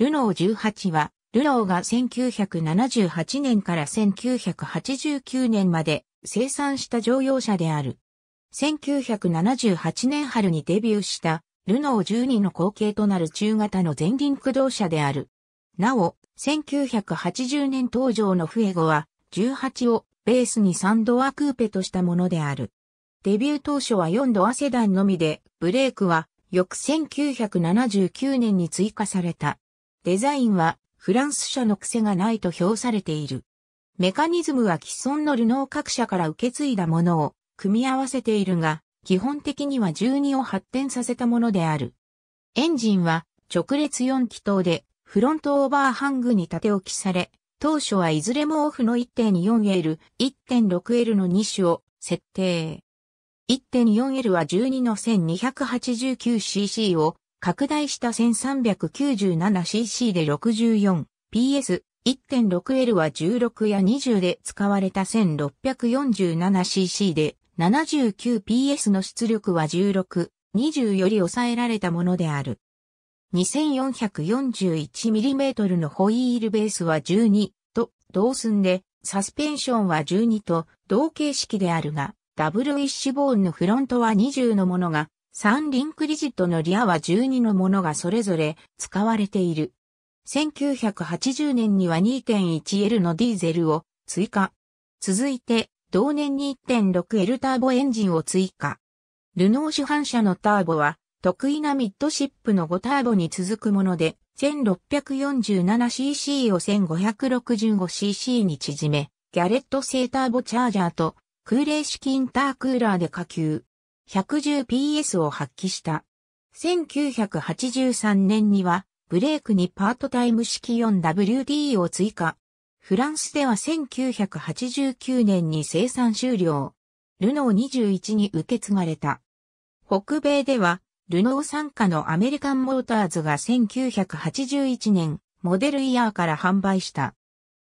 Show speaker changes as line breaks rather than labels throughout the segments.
ルノー18は、ルノーが1978年から1989年まで生産した乗用車である。1978年春にデビューしたルノー12の後継となる中型の前輪駆動車である。なお、1980年登場のフエゴは18をベースに3ドアクーペとしたものである。デビュー当初は4ドアセダンのみで、ブレークは翌1979年に追加された。デザインはフランス社の癖がないと評されている。メカニズムは既存のルノー各社から受け継いだものを組み合わせているが、基本的には12を発展させたものである。エンジンは直列4気筒でフロントオーバーハングに縦置きされ、当初はいずれもオフの 1.4L、1.6L の2種を設定。1.4L は12の 1289cc を拡大した 1397cc で 64PS、1.6L は16や20で使われた 1647cc で 79PS の出力は16、20より抑えられたものである。2441mm のホイールベースは12と同寸で、サスペンションは12と同形式であるが、ダブルウィッシュボーンのフロントは20のものが三輪クリジットのリアは12のものがそれぞれ使われている。1980年には 2.1L のディーゼルを追加。続いて、同年に 1.6L ターボエンジンを追加。ルノー市販車のターボは、得意なミッドシップの5ターボに続くもので、1647cc を 1565cc に縮め、ギャレット製ターボチャージャーと空冷式インタークーラーで下級。110PS を発揮した。1983年には、ブレークにパートタイム式 4WD を追加。フランスでは1989年に生産終了。ルノー21に受け継がれた。北米では、ルノー参加のアメリカンモーターズが1981年、モデルイヤーから販売した。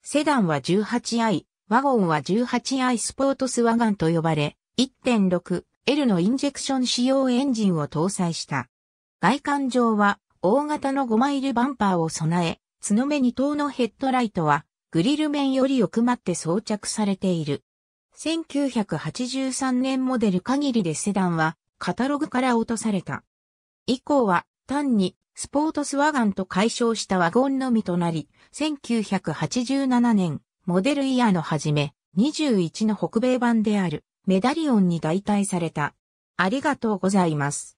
セダンは 18i、ワゴンは 18i スポートスワガンと呼ばれ、1.6、L のインジェクション仕様エンジンを搭載した。外観上は大型の5マイルバンパーを備え、角目2等のヘッドライトはグリル面より奥まって装着されている。1983年モデル限りでセダンはカタログから落とされた。以降は単にスポートスワガンと解消したワゴンのみとなり、1987年モデルイヤーの初め21の北米版であるメダリオンに代替された。ありがとうございます。